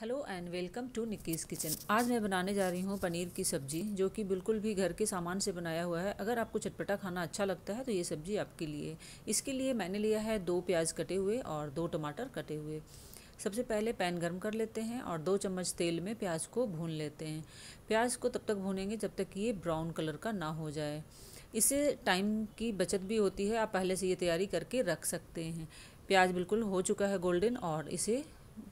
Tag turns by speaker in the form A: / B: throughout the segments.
A: hello and welcome to Nikki's kitchen आज मैं बनाने जा रही हूँ पनीर की सब्ज़ी जो कि बिल्कुल भी घर के सामान से बनाया हुआ है अगर आपको चटपटा खाना अच्छा लगता है तो ये सब्ज़ी आपके लिए इसके लिए मैंने लिया है दो प्याज कटे हुए और दो टमाटर कटे हुए सबसे पहले पैन गर्म कर लेते हैं और दो चम्मच तेल में प्याज को भून लेते हैं प्याज को तब तक भूनेंगे जब तक ये ब्राउन कलर का ना हो जाए इससे टाइम की बचत भी होती है आप पहले से ये तैयारी करके रख सकते हैं प्याज बिल्कुल हो चुका है गोल्डन और इसे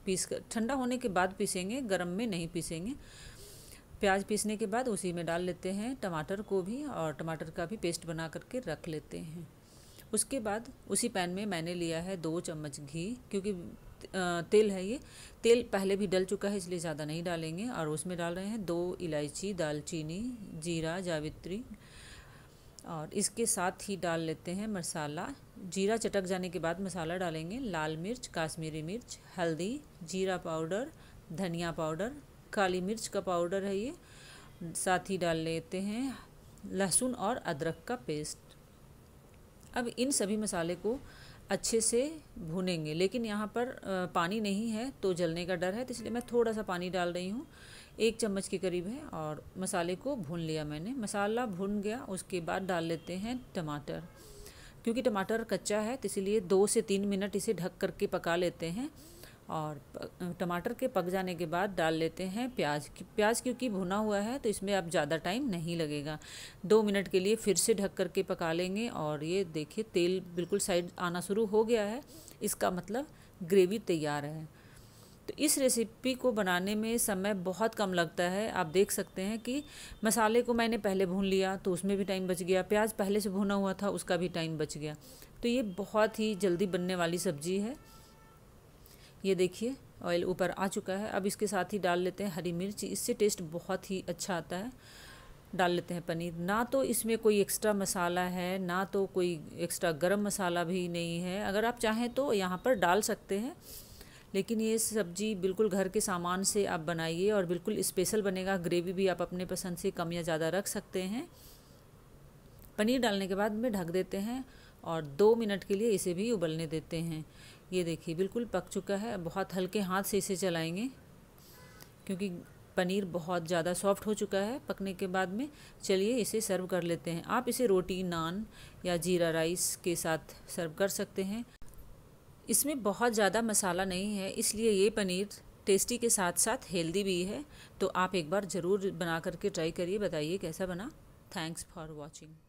A: पीस कर ठंडा होने के बाद पीसेंगे गर्म में नहीं पीसेंगे प्याज पीसने के बाद उसी में डाल लेते हैं टमाटर को भी और टमाटर का भी पेस्ट बना करके रख लेते हैं उसके बाद उसी पैन में मैंने लिया है दो चम्मच घी क्योंकि तेल है ये तेल पहले भी डल चुका है इसलिए ज़्यादा नहीं डालेंगे और उसमें डाल रहे हैं दो इलायची दालचीनी जीरा जावित्री और इसके साथ ही डाल लेते हैं मसाला जीरा चटक जाने के बाद मसाला डालेंगे लाल मिर्च काश्मीरी मिर्च हल्दी जीरा पाउडर धनिया पाउडर काली मिर्च का पाउडर है ये साथ ही डाल लेते हैं लहसुन और अदरक का पेस्ट अब इन सभी मसाले को अच्छे से भुनेंगे लेकिन यहाँ पर पानी नहीं है तो जलने का डर है तो इसलिए मैं थोड़ा सा पानी डाल रही हूँ एक चम्मच के करीब है और मसाले को भून लिया मैंने मसाला भून गया उसके बाद डाल लेते हैं टमाटर क्योंकि टमाटर कच्चा है तो इसीलिए दो से तीन मिनट इसे ढक करके पका लेते हैं और टमाटर के पक जाने के बाद डाल लेते हैं प्याज प्याज क्योंकि भुना हुआ है तो इसमें अब ज़्यादा टाइम नहीं लगेगा दो मिनट के लिए फिर से ढक करके पका लेंगे और ये देखिए तेल बिल्कुल साइड आना शुरू हो गया है इसका मतलब ग्रेवी तैयार है तो इस रेसिपी को बनाने में समय बहुत कम लगता है आप देख सकते हैं कि मसाले को मैंने पहले भून लिया तो उसमें भी टाइम बच गया प्याज पहले से भुना हुआ था उसका भी टाइम बच गया तो ये बहुत ही जल्दी बनने वाली सब्जी है ये देखिए ऑयल ऊपर आ चुका है अब इसके साथ ही डाल लेते हैं हरी मिर्च इससे टेस्ट बहुत ही अच्छा आता है डाल लेते हैं पनीर ना तो इसमें कोई एक्स्ट्रा मसाला है ना तो कोई एक्स्ट्रा गरम मसाला भी नहीं है अगर आप चाहें तो यहाँ पर डाल सकते हैं लेकिन ये सब्जी बिल्कुल घर के सामान से आप बनाइए और बिल्कुल स्पेशल बनेगा ग्रेवी भी आप अपने पसंद से कम या ज़्यादा रख सकते हैं पनीर डालने के बाद में ढक देते हैं और दो मिनट के लिए इसे भी उबलने देते हैं ये देखिए बिल्कुल पक चुका है बहुत हल्के हाथ से इसे चलाएंगे क्योंकि पनीर बहुत ज़्यादा सॉफ्ट हो चुका है पकने के बाद में चलिए इसे सर्व कर लेते हैं आप इसे रोटी नान या जीरा राइस के साथ सर्व कर सकते हैं इसमें बहुत ज़्यादा मसाला नहीं है इसलिए ये पनीर टेस्टी के साथ साथ हेल्दी भी है तो आप एक बार ज़रूर बना करके ट्राई करिए बताइए कैसा बना थैंक्स फॉर वॉचिंग